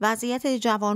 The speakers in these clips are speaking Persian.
وضعیت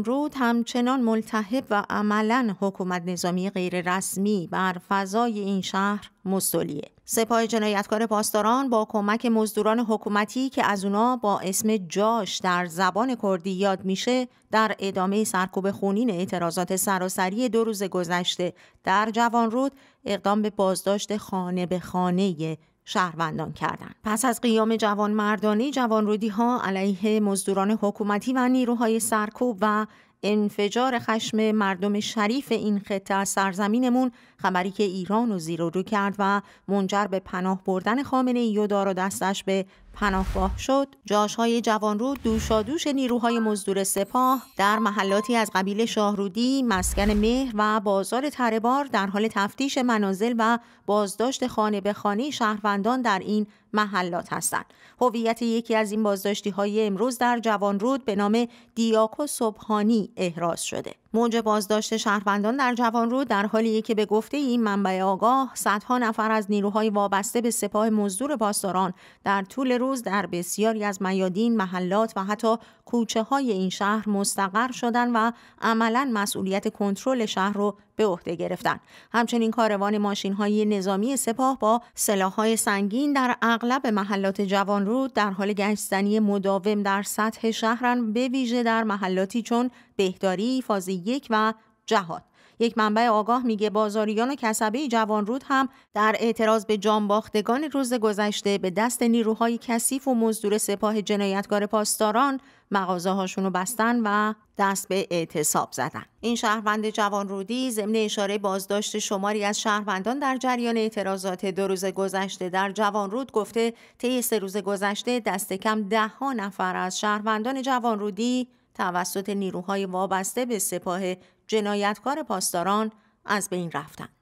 رود همچنان ملتهب و عملا حکومت نظامی غیررسمی بر فضای این شهر مستولیه. سپاه جنایتکار پاسداران با کمک مزدوران حکومتی که از اونا با اسم جاش در زبان کردی یاد میشه در ادامه سرکوب خونین اعتراضات سراسری دو روز گذشته در رود اقدام به بازداشت خانه به خانه شهروندان کردند. پس از قیام جوان مردانی جوان ها علیه مزدوران حکومتی و نیروهای سرکوب و انفجار خشم مردم شریف این خطه از سرزمینمون خبری که ایران رو زیر و رو کرد و منجر به پناه بردن خامنه ای و دار و دستش به پناهگاه شد جاش های جوانرو دوشادوش نیروهای مزدور سپاه در محلاتی از قبیل شاهرودی مسکن مهر و بازار تربار در حال تفتیش منازل و بازداشت خانه به خانه شهروندان در این محلات هستند هویت یکی از این بازداشتی های امروز در جوانرود به نام دیاکو صبحانی احراز شده موج بازداشت شهروندان در جوانرو در حالی که به گفته این منبع آگاه صدها نفر از نیروهای وابسته به سپاه مزدور پاسداران در طول روز در بسیاری از میادین، محلات و حتی کوچه های این شهر مستقر شدن و عملا مسئولیت کنترل شهر رو به عهده گرفتن همچنین کاروان ماشین های نظامی سپاه با سلاح های سنگین در اغلب محلات جوانرو در حال گشتنی مداوم در سطح شهرن به ویژه در محلاتی چون بهداری، فازی یک و جهاد یک منبع آگاه میگه بازاریان و کسبه جوانرود هم در اعتراض به جانباختگان روز گذشته به دست نیروهای کثیف و مزدور سپاه جنایتگار پاسداران مغازه هاشون رو بستن و دست به اعتصاب زدن این شهروند جوانرودی ضمن اشاره بازداشت شماری از شهروندان در جریان اعتراضات دو روز گذشته در جوانرود گفته طی سه روز گذشته دست کم ده ها نفر از شهروندان جوانرودی توسط نیروهای وابسته به سپاه جنایتکار پاسداران از بین رفتند.